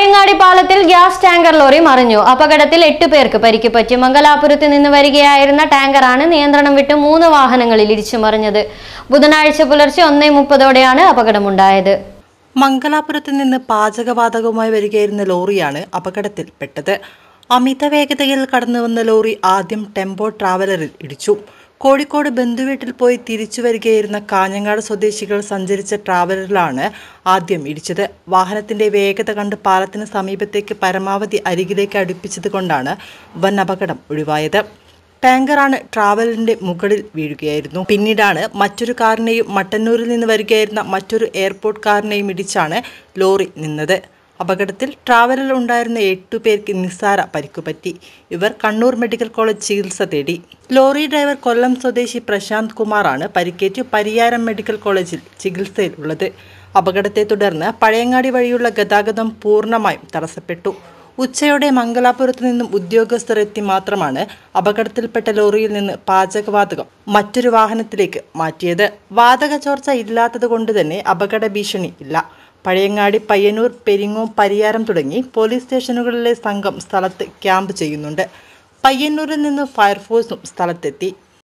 പഴയങ്ങാടി പാലത്തിൽ gas tanker lorry മറിഞ്ഞു അപകടത്തിൽ എട്ട് പേർക്ക് പരിക്ക് പറ്റി മംഗലാപുരത്ത് നിന്ന് വരികയായിരുന്ന ടാങ്കറാണ് നിയന്ത്രണം വിട്ട് മൂന്ന് വാഹനങ്ങളിൽ ഇടിച്ചു മറിഞ്ഞത് ബുധനാഴ്ച പുലർച്ചെ ഒന്നേ മുപ്പതോടെയാണ് അപകടമുണ്ടായത് മംഗലാപുരത്ത് നിന്ന് പാചകവാതകവുമായി വരികയായിരുന്ന ലോറിയാണ് അപകടത്തിൽപ്പെട്ടത് അമിത വേഗതയിൽ കടന്നു വന്ന ലോറി ആദ്യം ടെമ്പോ ട്രാവലറിൽ ഇടിച്ചു കോഴിക്കോട് ബന്ധുവീട്ടിൽ പോയി തിരിച്ചു വരികയായിരുന്ന കാഞ്ഞങ്ങാട് സ്വദേശികൾ സഞ്ചരിച്ച ട്രാവലറിലാണ് ആദ്യം ഇടിച്ചത് വാഹനത്തിന്റെ വേഗത കണ്ട് പാലത്തിന് സമീപത്തേക്ക് പരമാവധി അരികിലേക്ക് അടുപ്പിച്ചത് കൊണ്ടാണ് വൻ അപകടം ഒഴിവായത് ടാങ്കറാണ് ട്രാവലറിന്റെ മുകളിൽ വീഴുകയായിരുന്നു പിന്നീടാണ് മറ്റൊരു കാറിനെയും മട്ടന്നൂരിൽ നിന്ന് വരികയായിരുന്ന മറ്റൊരു എയർപോർട്ട് കാറിനെയും ഇടിച്ചാണ് ലോറി നിന്നത് അപകടത്തിൽ ട്രാവലറിൽ ഉണ്ടായിരുന്ന എട്ടു പേർക്ക് നിസ്സാര പരിക്കുപറ്റി ഇവർ കണ്ണൂർ മെഡിക്കൽ കോളേജ് ചികിത്സ തേടി ലോറി ഡ്രൈവർ കൊല്ലം സ്വദേശി പ്രശാന്ത് കുമാറാണ് പരിക്കേറ്റ് പരിയാരം മെഡിക്കൽ കോളേജിൽ ചികിത്സയിൽ ഉള്ളത് അപകടത്തെ തുടർന്ന് പഴയങ്ങാടി വഴിയുള്ള ഗതാഗതം പൂർണ്ണമായും തടസ്സപ്പെട്ടു ഉച്ചയോടെ മംഗലാപുരത്ത് നിന്നും ഉദ്യോഗസ്ഥർ എത്തി മാത്രമാണ് അപകടത്തിൽപ്പെട്ട ലോറിയിൽ നിന്ന് പാചകവാതകം മറ്റൊരു വാഹനത്തിലേക്ക് മാറ്റിയത് വാതക ചോർച്ച ഇല്ലാത്തതുകൊണ്ട് തന്നെ അപകട ഭീഷണി ഇല്ല പഴയങ്ങാടി പയ്യന്നൂർ പെരിങ്ങോം പരിയാരം തുടങ്ങി പോലീസ് സ്റ്റേഷനുകളിലെ സംഘം സ്ഥലത്ത് ക്യാമ്പ് ചെയ്യുന്നുണ്ട് പയ്യന്നൂരിൽ നിന്ന് ഫയർഫോഴ്സും സ്ഥലത്തെത്തി